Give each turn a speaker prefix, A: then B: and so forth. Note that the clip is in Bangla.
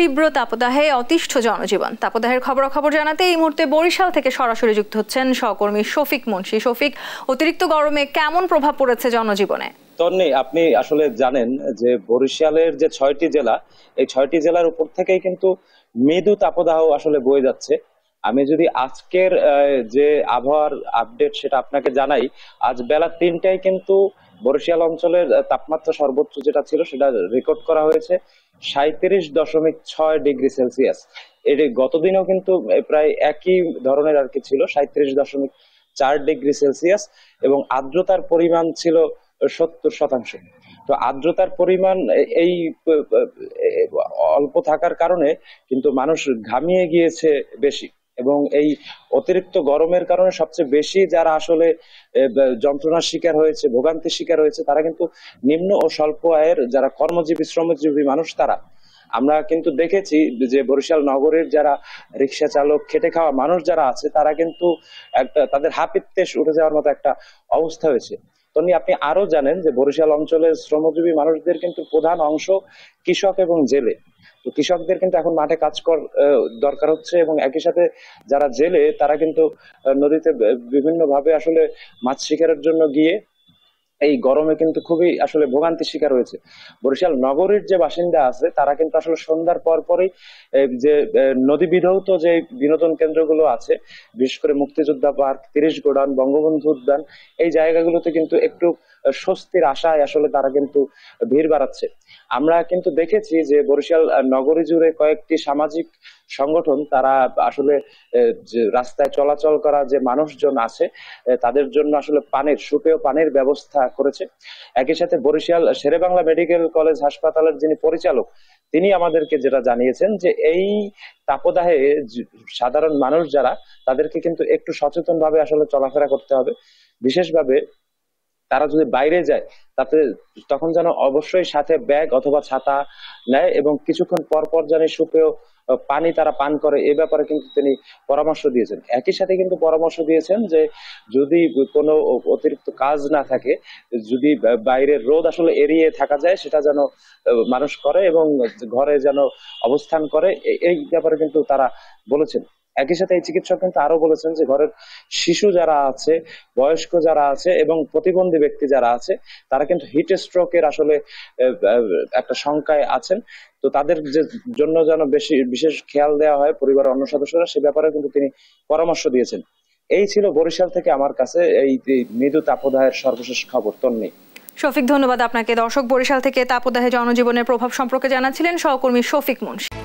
A: তীব্র তাপদাহে অতিষ্ঠ জনজীবন তাপদাহের খবর খবর জানাতে এই মুহূর্তে বরিশাল থেকে সরাসরি যুক্ত হচ্ছেন সহকর্মী শফিক মুন্সি শফিক অতিরিক্ত গরমে কেমন প্রভাব পড়েছে জনজীবনে
B: তন্নি আপনি আসলে জানেন যে বরিশালের যে ছয়টি জেলা এই ছয়টি জেলার উপর থেকেই কিন্তু মৃদু তাপদাহ আসলে বয়ে যাচ্ছে আমি যদি আজকের যে আবহাওয়ার আপডেট সেটা আপনাকে জানাই আজ বেলা তিনটায় কিন্তু বরিশাল অঞ্চলের তাপমাত্রা সর্বোচ্চ যেটা ছিল সেটা রেকর্ড করা হয়েছে সাঁত্রিশ দশমিক ছয় ডিগ্রি সেলসিয়াস এটি গতদিনও কিন্তু প্রায় একই ধরনের আর কি ছিল সাঁত্রিশ দশমিক চার ডিগ্রি সেলসিয়াস এবং আর্দ্রতার পরিমাণ ছিল সত্তর শতাংশ তো আর্দ্রতার পরিমাণ এই অল্প থাকার কারণে কিন্তু মানুষ ঘামিয়ে গিয়েছে বেশি এবং এই অতিরিক্ত গরমের কারণে সবচেয়ে বেশি যারা আসলে যন্ত্রণার শিকার হয়েছে ভোগান্তির শিকার হয়েছে তারা কিন্তু নিম্ন ও স্বল্প আয়ের যারা কর্মজীবী শ্রমজীবী মানুষ তারা আমরা কিন্তু দেখেছি যে বরিশাল নগরের যারা রিক্সা চালক খেটে খাওয়া মানুষ যারা আছে তারা কিন্তু একটা তাদের হাপিত্যেশ উঠে যাওয়ার মতো একটা অবস্থা হয়েছে তনি আপনি আরো জানেন যে বরিশাল অঞ্চলের শ্রমজীবী মানুষদের কিন্তু প্রধান অংশ কৃষক এবং জেলে তো কৃষকদের কিন্তু এখন মাঠে কাজ কর দরকার হচ্ছে এবং একই সাথে যারা জেলে তারা কিন্তু নদীতে ভাবে আসলে মাছ শিকারের জন্য গিয়ে এই গরমে কিন্তু খুবই আসলে ভোগান্তি শিকার হয়েছে বরিশাল নগরীর যে বাসিন্দা আছে তারা কিন্তু আসলে সন্ধ্যার পর পরই যে নদী বিধৌত যে বিনোদন কেন্দ্রগুলো আছে বিশেষ করে মুক্তিযোদ্ধা পার্ক তিরিশ গোডান বঙ্গবন্ধু উদ্যান এই জায়গাগুলোতে কিন্তু একটু স্বস্তির আশায় আসলে তারা কিন্তু ভিড় বাড়াচ্ছে আমরা কিন্তু দেখেছি যে বরিশাল নগরী জুড়ে কয়েকটি সামাজিক সংগঠন তারা আসলে রাস্তায় চলাচল করা যে মানুষজন আছে তাদের জন্য আসলে পানির সুপেয় পানির ব্যবস্থা করেছে একই সাথে বরিশাল শেরেবাংলা মেডিকেল কলেজ হাসপাতালের যিনি পরিচালক তিনি আমাদেরকে যেটা জানিয়েছেন যে এই তাপদাহে সাধারণ মানুষ যারা তাদেরকে কিন্তু একটু সচেতন ভাবে আসলে চলাফেরা করতে হবে বিশেষভাবে তারা যদি বাইরে যায় তাতে তখন যেন অবশ্যই সাথে ব্যাগ অথবা ছাতা নেয় এবং কিছুক্ষণ পর পর যেন সুপেয় পানি তারা পান করে এ ব্যাপারে কিন্তু তিনি পরামর্শ দিয়েছেন একই সাথে কিন্তু পরামর্শ দিয়েছেন যে যদি কোনো অতিরিক্ত কাজ না থাকে যদি বাইরের রোদ আসলে এড়িয়ে থাকা যায় সেটা যেন মানুষ করে এবং ঘরে যেন অবস্থান করে এই ব্যাপারে কিন্তু তারা বলেছেন একই সাথে এই চিকিৎসক কিন্তু আরো বলেছেন যে ঘরের শিশু যারা আছে বয়স্ক যারা আছে এবং প্রতিবন্ধী ব্যক্তি যারা আছে তারা কিন্তু হিট স্ট্রোকের আসলে একটা শঙ্কায় আছেন তো তাদের যে জন্য যেন বেশি বিশেষ খেয়াল দেওয়া হয় পরিবারের অন্য সদস্যরা সে ব্যাপারে কিন্তু তিনি পরামর্শ দিয়েছেন এই ছিল বরিশাল থেকে আমার কাছে এই মৃদু তাপদায়ের সর্বশেষ খবর নেই
A: শফিক ধন্যবাদ আপনাকে দর্শক বরিশাল থেকে তাপদাহে জনজীবনের প্রভাব সম্পর্কে জানাচ্ছিলেন সহকর্মী শফিক মুন্সি